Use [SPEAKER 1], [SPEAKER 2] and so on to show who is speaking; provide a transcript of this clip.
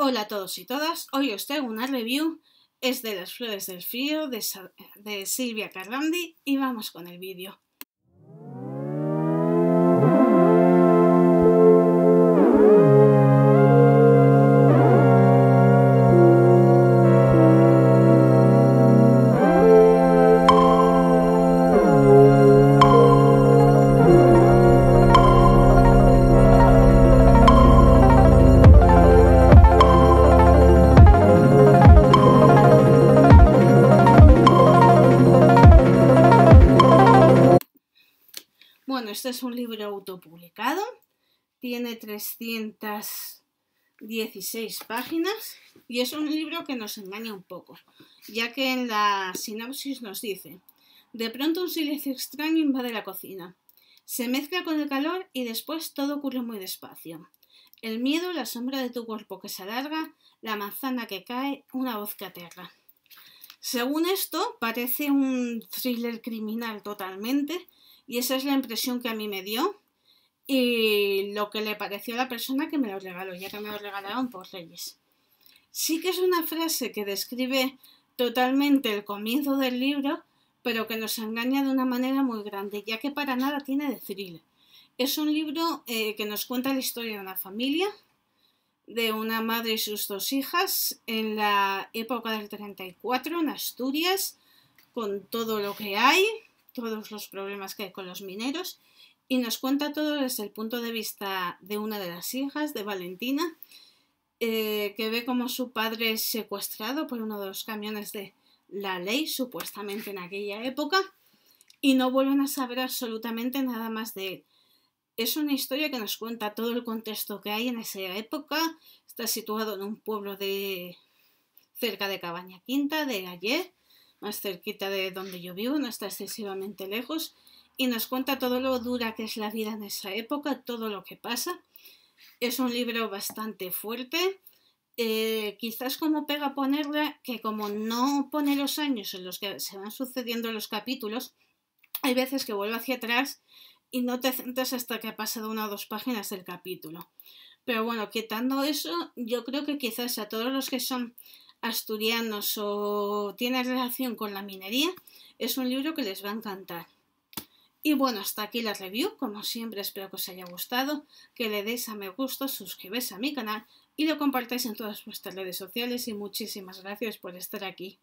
[SPEAKER 1] Hola a todos y todas, hoy os traigo una review, es de las flores del frío de, Silvia Carrandi y vamos con el vídeo. bueno, este es un libro autopublicado, tiene 316 páginas y es un libro que nos engaña un poco, ya que en la sinopsis nos dice, de pronto un silencio extraño invade la cocina, se mezcla con el calor y después todo ocurre muy despacio. El miedo, la sombra de tu cuerpo que se alarga, la manzana que cae, una voz que aterra. Según esto, parece un thriller criminal totalmente, y esa es la impresión que a mí me dio y lo que le pareció a la persona que me lo regaló, ya que me lo regalaron por Reyes. Sí que es una frase que describe totalmente el comienzo del libro, pero que nos engaña de una manera muy grande, ya que para nada tiene de thriller. Es un libro eh, que nos cuenta la historia de una familia, de una madre y sus dos hijas, en la época del 34, en Asturias, con todo lo que hay, todos los problemas que hay con los mineros y nos cuenta todo desde el punto de vista de una de las hijas, de Valentina, eh, que ve como su padre es secuestrado por uno de los camiones de la ley, supuestamente en aquella época, y no vuelven a saber absolutamente nada más de él. Es una historia que nos cuenta todo el contexto que hay en esa época. Está situado en un pueblo de cerca de Cabaña Quinta, de ayer, más cerquita de donde yo vivo, no está excesivamente lejos, y nos cuenta todo lo dura que es la vida en esa época, todo lo que pasa. Es un libro bastante fuerte. Eh, quizás como pega ponerla que como no pone los años en los que se van sucediendo los capítulos, hay veces que vuelve hacia atrás y no te centras hasta que ha pasado una o dos páginas del capítulo. Pero bueno, quitando eso, yo creo que quizás a todos los que son asturianos o tiene relación con la minería, es un libro que les va a encantar. Y bueno, hasta aquí la review. Como siempre, espero que os haya gustado, que le deis a me gusta, suscribáis a mi canal y lo compartáis en todas vuestras redes sociales. Y muchísimas gracias por estar aquí.